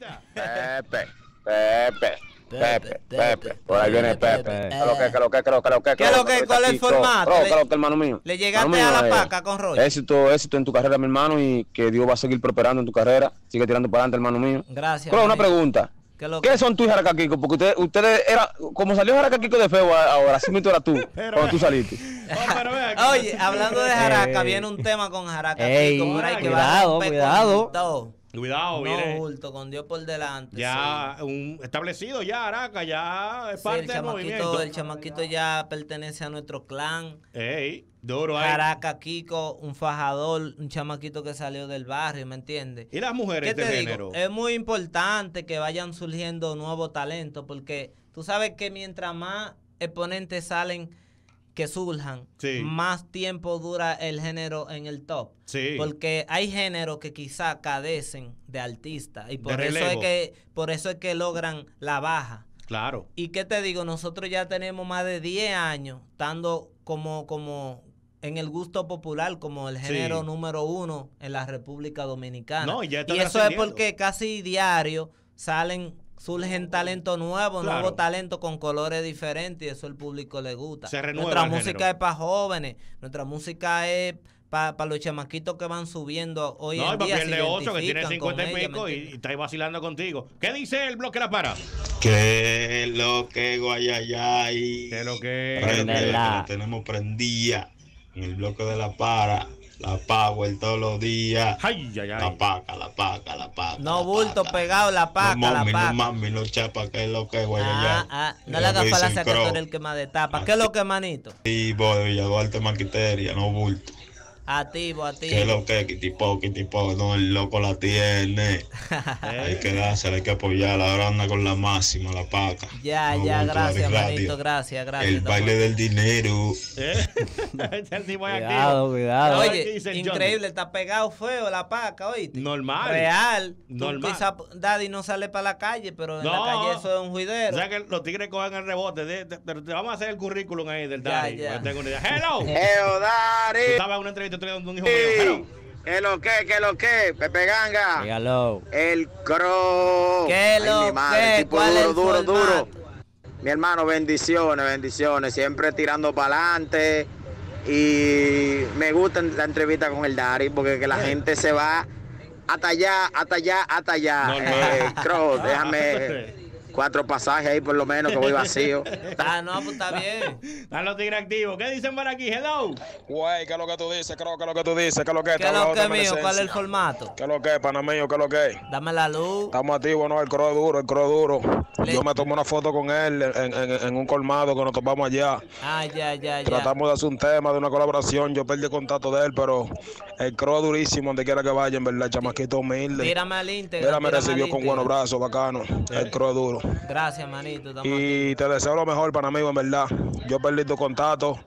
Pepe, Pepe. Pepe, Pepe, por ahí viene Pepe. Que lo que, que lo que, que lo que, lo que. ¿Qué lo que, cuál es el formato? Que lo que, hermano mío. Le llegaste a la paca con Roy. Éxito, éxito en tu carrera, mi hermano, y que Dios va a seguir prosperando en tu carrera. Sigue tirando para adelante, hermano mío. Gracias. Pero una pregunta. ¿Qué, son tus Jaracaquico, Porque ustedes, ustedes era, como salió jaracaquico de feo ahora, así mismo era tú, cuando tú saliste. Oye, hablando de jaraca, viene un tema con jaracaquico. cuidado, cuidado. Cuidado, no con Dios por delante. Ya un, establecido ya, Araca, ya es parte del movimiento. El chamaquito ya pertenece a nuestro clan. Ey, duro ahí. Araca, Kiko, un fajador, un chamaquito que salió del barrio, ¿me entiendes? ¿Y las mujeres de este género? Es muy importante que vayan surgiendo nuevos talentos porque tú sabes que mientras más exponentes salen que surjan, más tiempo dura el género en el top. Porque hay géneros que quizá cadecen de artistas y por eso es que por eso es que logran la baja. Claro. Y qué te digo, nosotros ya tenemos más de 10 años estando como como en el gusto popular como el género número uno en la República Dominicana. y eso es porque casi diario salen surgen talentos nuevos, nuevos talentos con colores diferentes y eso al público le gusta. Se nuestra música es para jóvenes, nuestra música es para los chamaquitos que van subiendo hoy en día. No, el de que tiene 50 y pico y, está vacilando contigo. ¿Qué dice el bloque de La Para? Que lo que guayayay. Que lo que. tenemos prendida en el bloque de La Para. La pago el todos los días. La paca, la paca, la paca. No bulto pegado, la paca, mami, la paca. No mami, no chapa, que es lo que, güey. Ah, ah, no le hagas falacia que tú el que más tapas ¿Qué es lo que, manito? Sí, voy, Duarte Maquiteria, no bulto. Activo, activo. ¿Qué es lo que? qué tipo, no, el loco la tiene. hay que darse, hay que apoyar Ahora anda con la máxima, la paca. Ya, ya, gracias, Marito, gracias, gracias. El baile del dinero. ¿Eh? cuidado, cuidado. Oye, increíble, está pegado feo la paca, oíste. Normal. Real. Normal. Daddy no sale para la calle, pero en la calle eso es un juidero. O sea que los tigres cojan el rebote. pero te vamos a hacer el currículum ahí del Daddy. Ya, ya. Hello. Hello, Daddy. Estaba en una entrevista lo que? lo que? Pepe Ganga. El Cro. ¿Qué lo duro, duro, duro. Mi hermano, bendiciones, bendiciones. Siempre tirando para adelante. Y me gusta la entrevista con el Dari porque que la gente se va hasta allá, hasta allá, hasta allá. Eh, déjame. cuatro pasajes ahí por lo menos que voy vacío. ah, no, pues está bien. Están los tigres activos. ¿Qué dicen por aquí? Hello. Güey, ¿qué es lo que tú dices? Creo que es lo que tú dices? ¿Qué es lo que es? ¿Qué es lo que es mío? ¿Cuál es el formato? ¿Qué es lo que es, panameño? ¿Qué es lo que es? Dame la luz. Estamos activos, no, el cro duro, el cro duro. Yo me tomé una foto con él en, en, un colmado que nos topamos allá. Ah, ya, ya, ya. Tratamos de hacer un tema, de una colaboración. Yo perdí contacto de él, pero el cro durísimo, donde quiera que vaya, en verdad, chamaquito humilde. mírame al íntegro. Mira, recibió con buenos brazos, bacano. El eh. cro duro. Gracias, manito. Y te deseo lo mejor para mi amigo, en verdad. Yo perdí tu contacto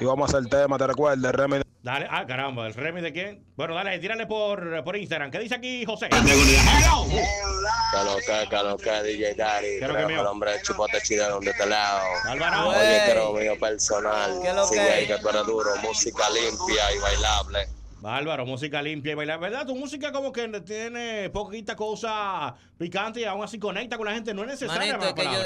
y vamos a hacer tema, te recuerdo, el Remy. Dale, ah, caramba, ¿el Remy de quién? Bueno, dale, tírale por, por Instagram. ¿Qué dice aquí José? Calo que, calo que, DJ Dari. el hombre de chupote chile donde te lado. Álvaro. Oye, quiero mío personal. Sigue ahí que tú eres duro, música limpia y bailable. Bárbaro, música limpia y bailar. ¿Verdad? Tu música como que tiene poquita cosa picante y aún así conecta con la gente. No es necesario.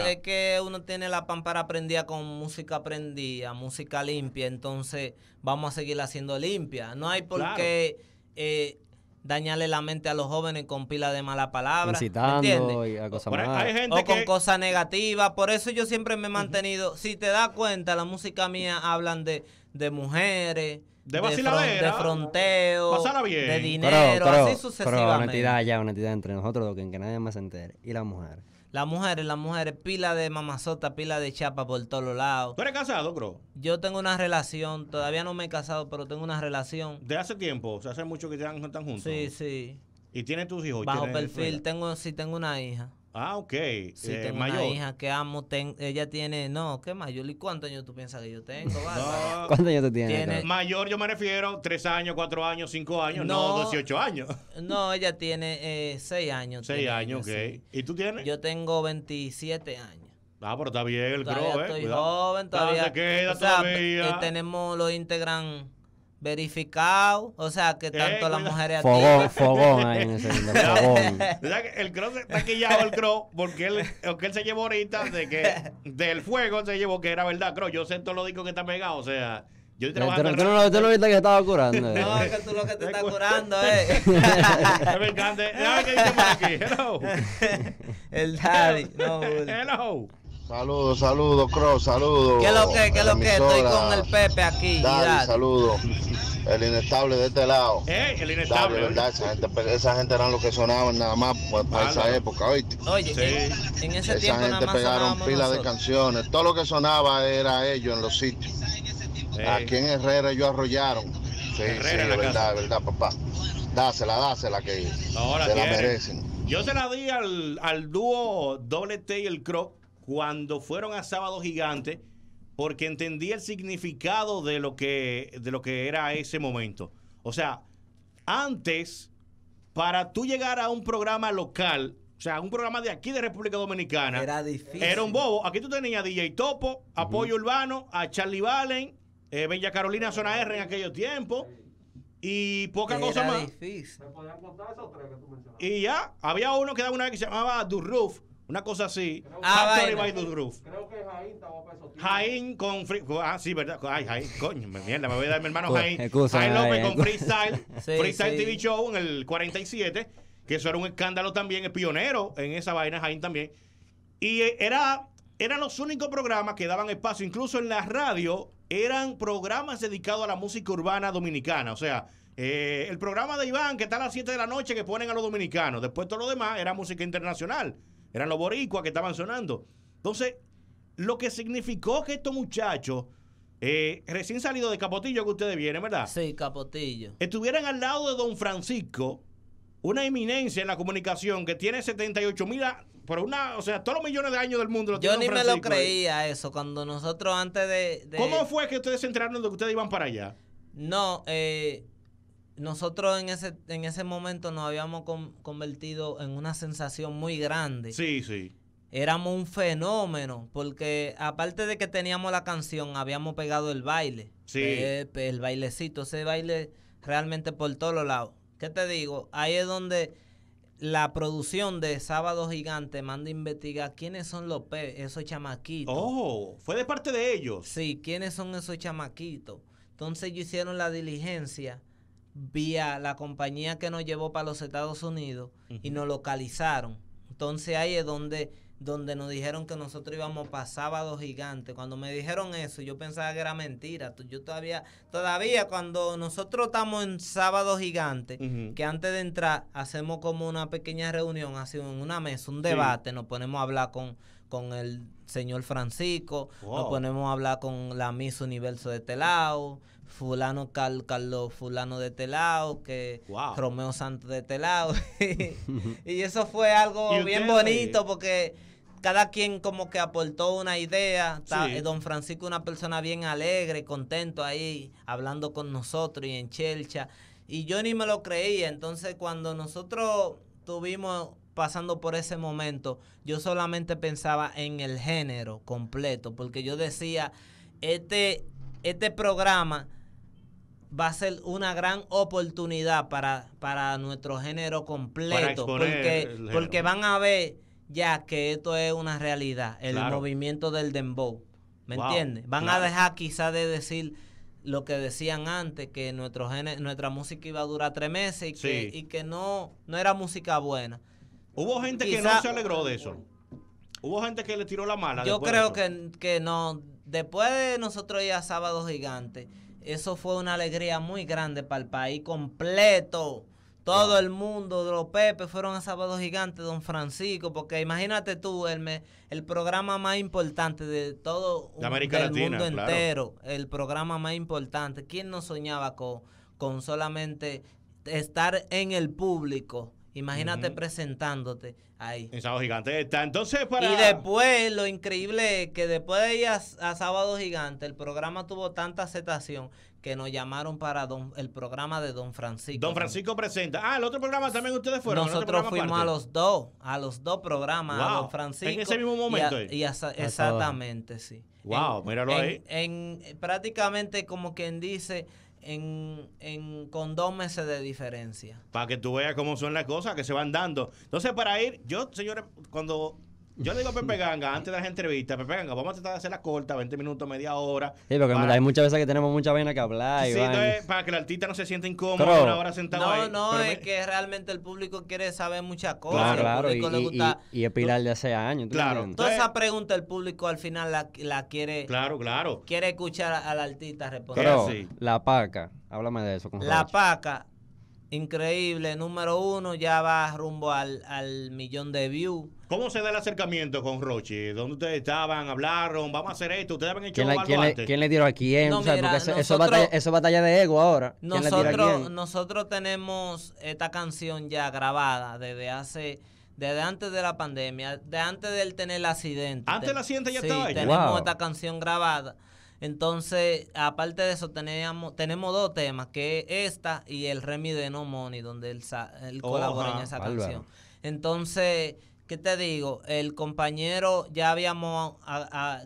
es, que uno tiene la pampara prendida con música prendida, música limpia. Entonces vamos a seguirla haciendo limpia. No hay por qué... Eh, dañarle la mente a los jóvenes con pila de mala palabra. Incitando y a cosas malas. o con cosas negativas. Por eso yo siempre me he mantenido. Si te das cuenta, la música mía hablan de de mujeres, de, fronteo, de dinero, así sucesivamente. Pero honestidad ya, honestidad entre nosotros, que, nadie más se entere. Y las mujeres. Las mujeres, las mujeres, pila de mamazota, pila de chapa por todos lados. ¿Tú eres casado, bro? Yo tengo una relación, todavía no me he casado, pero tengo una relación. ¿De hace tiempo? se hace mucho que están, juntos. Sí, sí. ¿Y tienes tus hijos? Bajo perfil, tengo, sí, tengo una hija. Ah, ok. Si eh, tengo mayor. una hija que amo. ella tiene. No, ¿qué mayor? ¿Y cuántos años tú piensas que yo tengo? Vale? No. ¿Cuántos años tú tienes? ¿Tiene? Mayor, yo me refiero, tres años, cuatro años, cinco años, no, no 18 años. No, ella tiene eh, seis años. Seis años, ok. ¿Y tú tienes? Yo tengo 27 años. Ah, pero está bien el todavía crow, ¿eh? Estoy Cuidado. joven, todavía. Se queda o sea, todavía. Eh, tenemos los integran verificado, o sea que tanto las mujeres fogón, fogón ahí en ese fogón. O el cross está quillado el crow porque él, porque él se llevó ahorita de que del fuego se llevó que era verdad, cross. Yo siento todo los discos que está pegado, o sea, yo estoy trabajando. Pero, no, tú no viste que estaba curando. Eh. No, es que tú lo que te estás curando, eh. Me encanta. que dice por aquí. Hello. El daddy. No, Hello. Saludos, saludos, Cross, saludos. ¿Qué es lo que, qué es lo que? Estoy con el Pepe aquí. saludos. El inestable de este lado. Eh, el inestable. ¿verdad? Esa gente, pues, esa gente eran los que sonaban nada más para ah, esa época, ¿oíste? Oye, en, ese tiempo. Esa gente pegaron pilas de canciones. Todo lo que sonaba era ellos en los sitios. Aquí en Herrera ellos arrollaron. Sí, Herrera sí, verdad, casa. verdad, papá. Dásela, dásela que Ahora la se la merecen. Yo se la di al, al dúo Doble T y el Cro cuando fueron a Sábado Gigante porque entendí el significado de lo que, de lo que era ese momento. O sea, antes, para tú llegar a un programa local, o sea, un programa de aquí de República Dominicana. Era difícil. Era un bobo. Aquí tú tenías a DJ Topo, Apoyo Urbano, a Charlie Valen, eh, Bella Carolina Zona R en aquellos tiempos. Y poca cosa más. Difícil. contar que tú Y ya, había uno que daba una vez que se llamaba Durruf, una cosa así. Ah, Creo que Jaín con free, Ah, sí, verdad. Ay, Jaín, coño, mierda. Me voy a dar mi hermano Jaín. López con Freestyle. freestyle TV Show en el 47. Que eso era un escándalo también. el pionero en esa vaina, Jaín también. Y eh, era, eran los únicos programas que daban espacio. Incluso en la radio eran programas dedicados a la música urbana dominicana. O sea, eh, el programa de Iván, que está a las 7 de la noche, que ponen a los dominicanos. Después todo lo demás era música internacional eran los boricuas que estaban sonando. Entonces, lo que significó que estos muchachos, eh, recién salidos de Capotillo, que ustedes vienen, ¿verdad? Sí, Capotillo. Estuvieran al lado de Don Francisco, una eminencia en la comunicación que tiene 78 mil, por una, o sea, todos los millones de años del mundo. Lo Yo ni me lo ¿eh? creía eso, cuando nosotros antes de, de, ¿Cómo fue que ustedes se enteraron de que ustedes iban para allá? No, eh, nosotros en ese, en ese momento nos habíamos convertido en una sensación muy grande. Sí, sí. Éramos un fenómeno, porque aparte de que teníamos la canción, habíamos pegado el baile. Sí. Eh, el bailecito, ese baile realmente por todos los lados. ¿Qué te digo? Ahí es donde la producción de Sábado Gigante manda investigar quiénes son los esos chamaquitos. Oh, fue de parte de ellos. Sí, quiénes son esos chamaquitos. Entonces ellos hicieron la diligencia vía la compañía que nos llevó para los Estados Unidos y nos localizaron. Entonces ahí es donde, donde nos dijeron que nosotros íbamos para sábado gigante. Cuando me dijeron eso, yo pensaba que era mentira. Yo todavía, todavía cuando nosotros estamos en sábado gigante, que antes de entrar hacemos como una pequeña reunión, así en una mesa, un debate, nos ponemos a hablar con, con el señor Francisco, nos ponemos a hablar con la Miss Universo de Telao, este fulano Carlos fulano de Telao, este que Romeo Santos de Telao. Este y eso fue algo bien bonito porque cada quien como que aportó una idea. Eh, don Francisco una persona bien alegre, contento ahí, hablando con nosotros y en chelcha. Y yo ni me lo creía. Entonces cuando nosotros tuvimos pasando por ese momento, yo solamente pensaba en el género completo, porque yo decía, este, este programa va a ser una gran oportunidad para, para nuestro género completo, porque, porque van a ver ya que esto es una realidad, el movimiento del dembow, ¿me entiendes? Van a dejar quizás de decir lo que decían antes, que nuestro nuestra música iba a durar tres meses y que, no, no era música buena. Hubo gente que no se alegró de eso. Hubo gente que le tiró la mala. Yo creo que, que no. Después de nosotros ya a Sábado Gigante, eso fue una alegría muy grande para el país completo. Todo el mundo, los Pepe fueron a Sábado Gigante, Don Francisco, porque imagínate tú, el, el programa más importante de todo el mundo entero, el programa más importante. ¿Quién no soñaba con solamente estar en el público Imagínate presentándote ahí. En Sábado Gigante. Está entonces para. Y después, lo increíble es que después de ir a, Sábado Gigante, el programa tuvo tanta aceptación que nos llamaron para don, el programa de Don Francisco. Don Francisco presenta. Ah, el otro programa también ustedes fueron. Nosotros fuimos a los dos, a los dos programas, a Don Francisco. En ese mismo momento. Y exactamente, sí. Wow, en, míralo ahí. prácticamente como quien dice en, en, con dos meses de diferencia. Para que tú veas cómo son las cosas que se van dando. Entonces, para ir, yo, señores, cuando yo le digo a Pepe Ganga, antes de las entrevistas, Pepe Ganga, vamos a tratar de hacer la corta, 20 minutos, media hora. Sí, porque hay muchas veces que tenemos mucha vaina que hablar. sí, para que el artista no se sienta incómodo una hora sentado no, ahí. No, no, es que realmente el público quiere saber muchas cosas. Claro, claro. Y, es Pilar de hace años. Claro. Toda esa pregunta el público al final la, quiere... Claro, claro. Quiere escuchar al artista responder. Pero, la paca, háblame de eso. Con la paca Increíble, número uno, ya va rumbo al, millón de views. ¿Cómo se da el acercamiento con Roche? ¿Dónde ustedes estaban? ¿Hablaron? ¿Vamos a hacer esto? ¿Ustedes habían hecho algo ¿quién, Le, ¿Quién tiró a quién? eso, batalla, de ego ahora. Nosotros, nosotros tenemos esta canción ya grabada desde hace desde antes de la pandemia, de antes de él tener el accidente. Antes del accidente ya estaba ahí. Tenemos esta canción grabada. Entonces, aparte de eso, teníamos, tenemos dos temas, que es esta y el Remy de No Money, donde él, él colabora en esa canción. Entonces, ¿qué te digo? El compañero, ya habíamos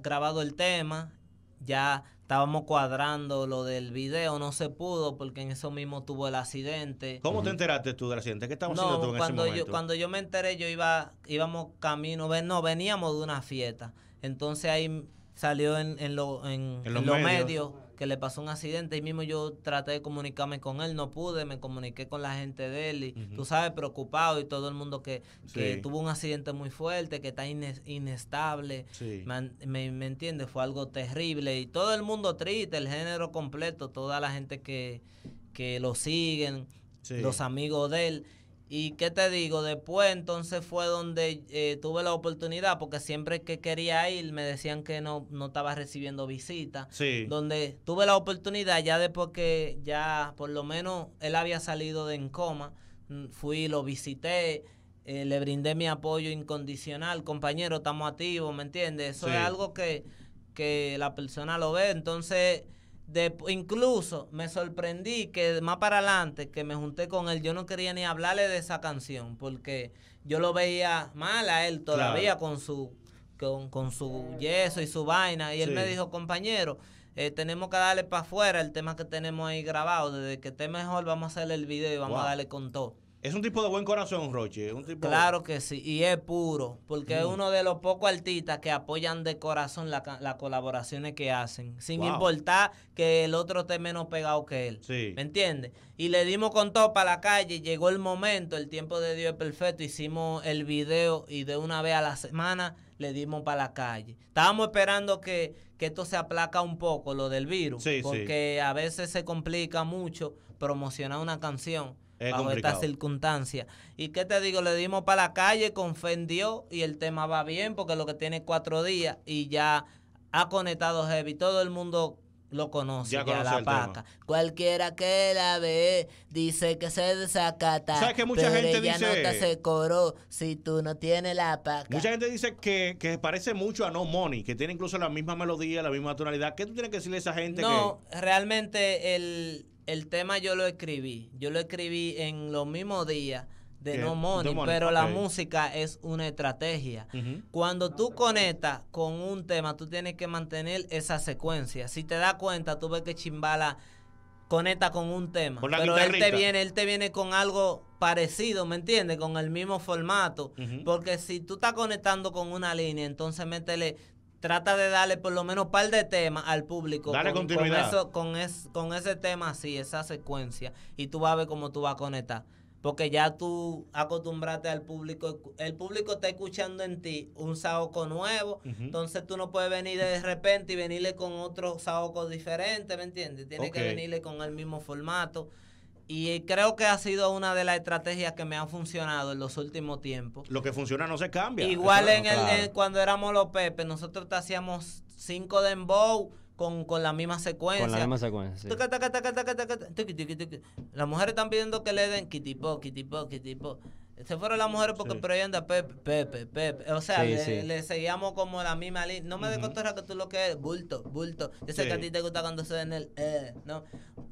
grabado el tema, ya estábamos cuadrando lo del video, no se pudo porque en eso mismo tuvo el accidente. ¿Cómo te enteraste tú del accidente? ¿Qué estabas haciendo tú en cuando ese momento? Yo, cuando yo me enteré, yo iba, íbamos camino, no, veníamos de una fiesta. Entonces ahí salió en, en, los, medios. que le pasó un accidente. Y mismo yo traté de comunicarme con él, no pude, me comuniqué con la gente de él, y tú sabes, preocupado y todo el mundo que, que tuvo un accidente muy fuerte, que está inestable, me, me, entiendes, fue algo terrible. Y todo el mundo triste, el género completo, toda la gente que, que lo siguen, los amigos de él. Y qué te digo, después entonces fue donde eh, tuve la oportunidad, porque siempre que quería ir me decían que no, no estaba recibiendo visitas. Sí. Donde tuve la oportunidad ya después que ya por lo menos él había salido de en coma, mm, fui, lo visité, eh, le brindé mi apoyo incondicional, compañero, estamos activos, ¿me entiendes? Eso es algo que, que la persona lo ve, entonces de, incluso me sorprendí que más para adelante que me junté con él, yo no quería ni hablarle de esa canción porque yo lo veía mal a él todavía con su con, con, su yeso y su vaina. Y él me dijo, compañero, eh, tenemos que darle para afuera el tema que tenemos ahí grabado. Desde que esté mejor, vamos a hacer el video y vamos a darle con todo. Es un tipo de buen corazón, Roche. claro que sí, y es puro, porque es mm. uno de los pocos artistas que apoyan de corazón las colaboraciones que hacen, sin importar que el otro esté menos pegado que él. Sí. ¿Me entiendes? Y le dimos con todo para la calle, llegó el momento, el tiempo de Dios es perfecto, hicimos el video y de una vez a la semana le dimos para la calle. Estábamos esperando que, esto se aplaca un poco, lo del virus, porque a veces se complica mucho promocionar una canción bajo estas ¿Y qué te digo? Le dimos para la calle, confendió y el tema va bien porque lo que tiene cuatro días y ya ha conectado Heavy. Todo el mundo lo conoce, ya, la paca. Cualquiera que la ve dice que se desacata. ¿Sabes que mucha gente dice? coro si tú no tienes la paca. Mucha gente dice que, parece mucho a No Money, que tiene incluso la misma melodía, la misma tonalidad. ¿Qué tú tienes que decirle a esa gente? No, realmente el, el tema yo lo escribí. Yo lo escribí en los mismos días de No Money, pero la música es una estrategia. Cuando tú conectas con un tema, tú tienes que mantener esa secuencia. Si te das cuenta, tú ves que Chimbala conecta con un tema, pero él te viene, él te viene con algo parecido, ¿me entiendes? Con el mismo formato, porque si tú estás conectando con una línea, entonces métele trata de darle por lo menos un par de temas al público. Dale con, continuidad. Con, ese tema así, esa secuencia, y tú vas a ver cómo tú vas a conectar. Porque ya tú acostumbraste al público, el público está escuchando en ti un saoco nuevo, entonces tú no puedes venir de repente y venirle con otro saoco diferente, ¿me entiendes? Tienes que venirle con el mismo formato. Y creo que ha sido una de las estrategias que me han funcionado en los últimos tiempos. Lo que funciona no se cambia. Igual en el, cuando éramos los Pepe, nosotros te hacíamos cinco dembow con, con la misma secuencia. Con la misma secuencia. Las mujeres están pidiendo que le den kitipo, kitipo, kitipo. Se fueron las mujeres porque pero ahí anda Pepe, Pepe, Pepe. O sea, le, seguíamos como la misma línea. No me uh -huh. que tú lo que es, bulto, bulto. Yo sé que a ti te gusta cuando se en el eh, ¿no?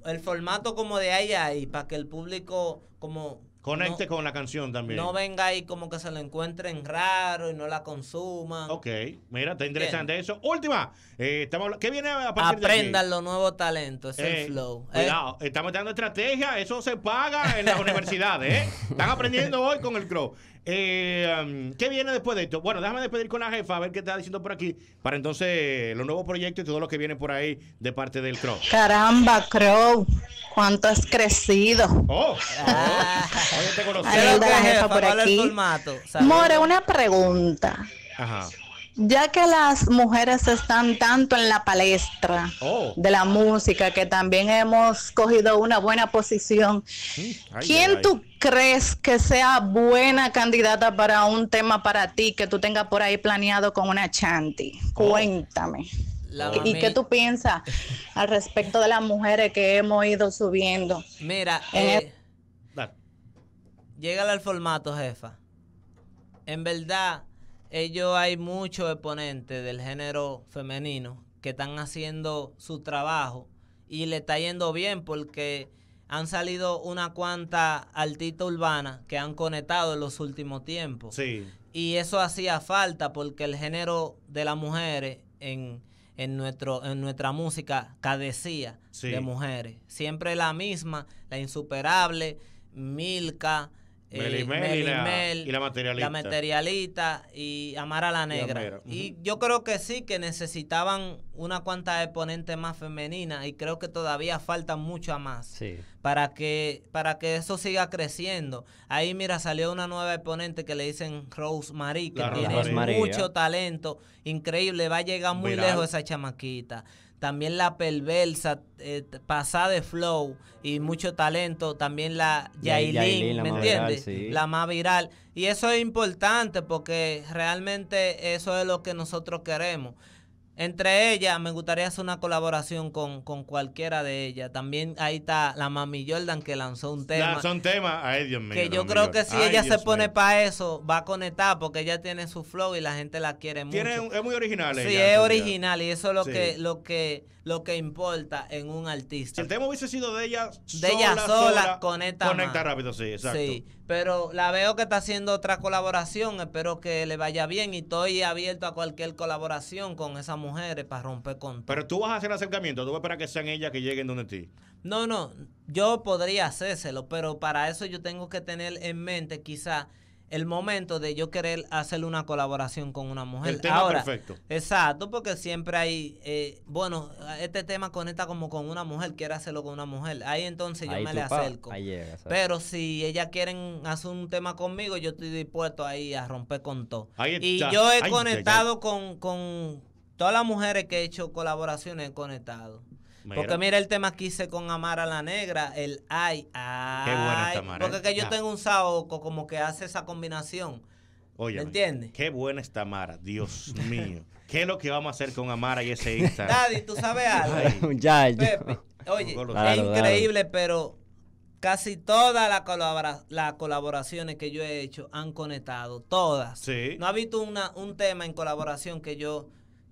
El formato como de ahí ahí, para que el público como Conecte con la canción también. No venga ahí como que se lo encuentren raro y no la consuman. Ok, mira, está interesante eso. Última, eh, estamos, ¿qué viene a partir Aprendan los nuevos talentos, es eh, flow. ¿eh? Cuidado, estamos dando estrategia, eso se paga en las universidades. Están aprendiendo hoy con el Crow. Eh, um, ¿Qué viene después de esto? Bueno, déjame despedir con la jefa a ver qué está diciendo por aquí para entonces eh, los nuevos proyectos y todo lo que viene por ahí de parte del Crow. Caramba, Crow, cuánto has crecido. Oh, oh, oh ah. te conocí. la jefa por aquí. More, una pregunta. Ajá ya que las mujeres están tanto en la palestra oh. de la música, que también hemos cogido una buena posición, ¿quién tú crees que sea buena candidata para un tema para ti que tú tengas por ahí planeado con una chanty? Oh. Cuéntame. ¿Y qué tú piensas al respecto de las mujeres que hemos ido subiendo? Mira, eh, llega al formato, jefa. En verdad, ellos hay muchos exponentes del género femenino que están haciendo su trabajo y le está yendo bien porque han salido una cuanta artistas urbana que han conectado en los últimos tiempos. Sí. Y eso hacía falta porque el género de las mujeres en, en, nuestro, en nuestra música cadecía de mujeres. Siempre la misma, la insuperable, Milka, Melimel, eh, y, la, Materialita y, la, materialista. La y la Negra. Y, yo creo que sí, que necesitaban una cuanta exponente más femeninas y creo que todavía falta mucha más para, que, para que eso siga creciendo. Ahí, mira, salió una nueva exponente que le dicen Rose Marie, que tiene mucho talento, increíble, va a llegar muy lejos esa chamaquita también la perversa, eh, pasada de flow y mucho talento, también la Yailin, ¿me entiendes? La más viral. Y eso es importante porque realmente eso es lo que nosotros queremos. Entre ellas, me gustaría hacer una colaboración con, cualquiera de ellas. También ahí está la Mami Jordan que lanzó un tema. Lanzó un tema, a Dios Que yo creo que si ella se pone para eso, va a conectar porque ella tiene su flow y la gente la quiere mucho. es muy original ella. Sí, es original y eso es lo, que, lo, que, lo que importa en un artista. Si el tema hubiese sido de ella de sola, ella sola, conecta. rápido, sí, exacto. Pero la veo que está haciendo otra colaboración. Espero que le vaya bien y estoy abierto a cualquier colaboración con esas mujeres para romper con Pero tú vas a hacer acercamiento, tú vas a esperar que sean ellas que lleguen donde ti. No, no, yo podría hacérselo, pero para eso yo tengo que tener en mente quizá el momento de yo querer hacer una colaboración con una mujer. El tema Ahora, perfecto. Exacto, porque siempre hay, eh, bueno, este tema conecta como con una mujer, quiere hacerlo con una mujer. Ahí entonces yo me le acerco. Pero si ellas quieren hacer un tema conmigo, yo estoy dispuesto ahí a romper con todo. Y yo he conectado con, con todas las mujeres que he hecho colaboraciones, he conectado. Porque mira el tema que hice con Amara la Negra, el ay, ay. Qué está Porque ¿eh? que yo tengo un saoco como que hace esa combinación. Oye, ¿entiendes? Qué buena está Amara, Dios mío. ¿Qué es lo que vamos a hacer con Amara y ese Instagram? Daddy, tú sabes algo. ya, ya, oye, es increíble, pero casi todas las colaboraciones que yo he hecho han conectado, todas. Sí. No ha visto una, un tema en colaboración que yo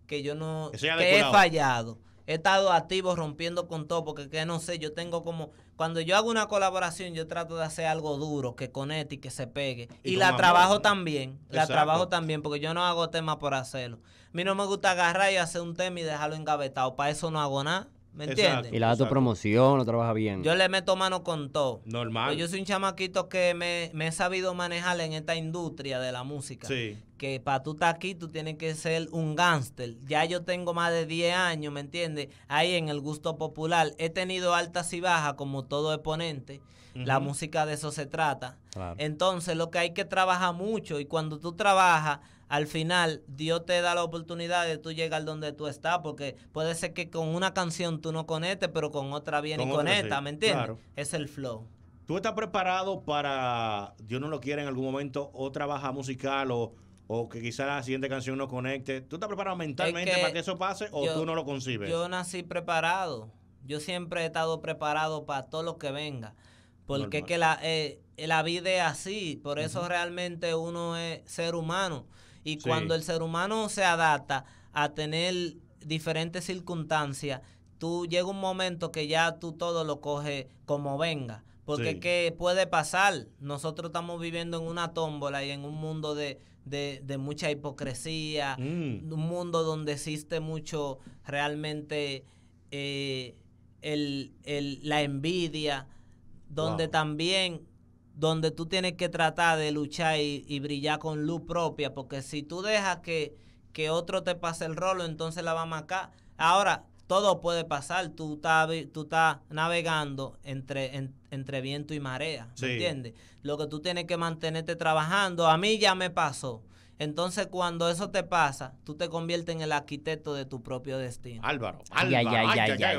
que yo no que he fallado he estado activo rompiendo con todo, porque que no sé, yo tengo como, cuando yo hago una colaboración, yo trato de hacer algo duro, que conecte y que se pegue. Y, la trabajo también, la trabajo también, porque yo no hago tema por hacerlo. A mí no me gusta agarrar y hacer un tema y dejarlo engavetado, para eso no hago nada. ¿Me entiendes? Y la da tu promoción, lo trabaja bien. Yo le meto mano con todo. Normal. yo soy un chamaquito que me, he sabido manejar en esta industria de la música. Sí. Que para tú estar aquí, tú tienes que ser un gángster. Ya yo tengo más de 10 años, ¿me entiendes? Ahí en el gusto popular. He tenido altas y bajas, como todo exponente. La música de eso se trata. Entonces, lo que hay que trabajar mucho. Y cuando tú trabajas al final Dios te da la oportunidad de tú llegar donde tú estás, porque puede ser que con una canción tú no conectes, pero con otra viene y conecta, ¿me entiendes? Es el flow. ¿Tú estás preparado para, Dios no lo quiere en algún momento otra baja musical o, o que quizás la siguiente canción no conecte? ¿Tú estás preparado mentalmente para que eso pase o tú no lo concibes? Yo nací preparado. Yo siempre he estado preparado para todo lo que venga. Porque es que la, eh, la vida es así. Por eso realmente uno es ser humano. Y cuando el ser humano se adapta a tener diferentes circunstancias, tú llega un momento que ya tú todo lo coges como venga. Porque ¿qué puede pasar? Nosotros estamos viviendo en una tómbola y en un mundo de, mucha hipocresía, mm. un mundo donde existe mucho realmente eh, la envidia, donde también donde tú tienes que tratar de luchar y, brillar con luz propia, porque si tú dejas que, que otro te pase el rolo, entonces la vamos acá Ahora, todo puede pasar. Tú estás tú estás navegando entre, entre viento y marea. ¿Me entiendes? Lo que tú tienes que mantenerte trabajando. A mí ya me pasó. Entonces, cuando eso te pasa, tú te conviertes en el arquitecto de tu propio destino. Álvaro, Álvaro, vamos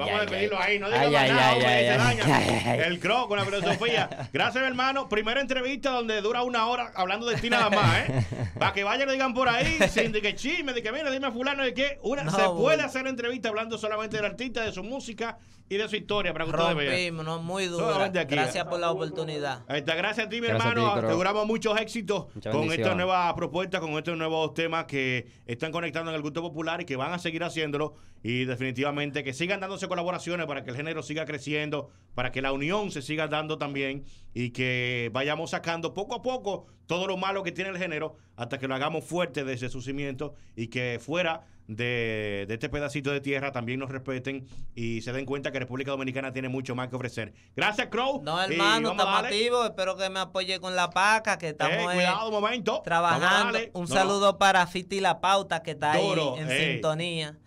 a despedirlo ahí, no digas nada, daña... El croc con la filosofía. Gracias, hermano. Primera entrevista donde dura una hora hablando de ti nada más, ¿eh? Para que vayan y digan por ahí, sin de que chisme, de que mira, dime a fulano de qué... una se puede hacer entrevista hablando solamente del artista, de su música y de su historia para que ustedes vean. No, muy duro. Gracias por la oportunidad. gracias a ti, mi hermano. Aseguramos muchos éxitos con esta nueva propuesta con estos nuevos temas que están conectando en el gusto popular y que van a seguir haciéndolo. Y definitivamente que sigan dándose colaboraciones para que el género siga creciendo, para que la unión se siga dando también y que vayamos sacando poco a poco todo lo malo que tiene el género hasta que lo hagamos fuerte desde su cimiento y que fuera de, este pedacito de tierra también nos respeten y se den cuenta que República Dominicana tiene mucho más que ofrecer. Gracias, Crow. No, hermano, activos. Espero que me apoye con la paca, que estamos eh, eh momento. trabajando. Un saludo para Fiti La Pauta, que está ahí en eh. sintonía.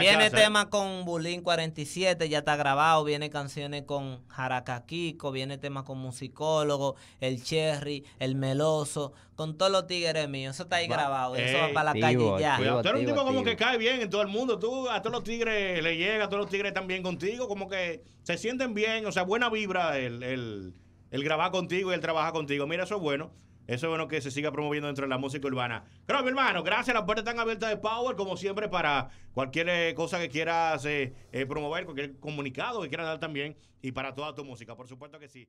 Viene tema con Bulín 47, ya está grabado. Viene canciones con Jaracaquico, viene tema con musicólogo, el Cherry, el Meloso, con todos los tigres míos. Eso está ahí grabado. Eso va eh, para la calle ya. Cuidado, como que bien en todo el mundo. Tú a todos los tigres le llega, a todos los tigres también contigo. Como que se sienten bien, o sea, buena vibra el, el, grabar contigo y el trabajar contigo. Mira, eso es bueno. Eso es bueno que se siga promoviendo dentro de la música urbana. Pero, mi hermano, gracias. Las puertas están abiertas de Power, como siempre, para cualquier eh, cosa que quieras eh, eh, promover, cualquier comunicado que quieras dar también y para toda tu música. Por supuesto que sí.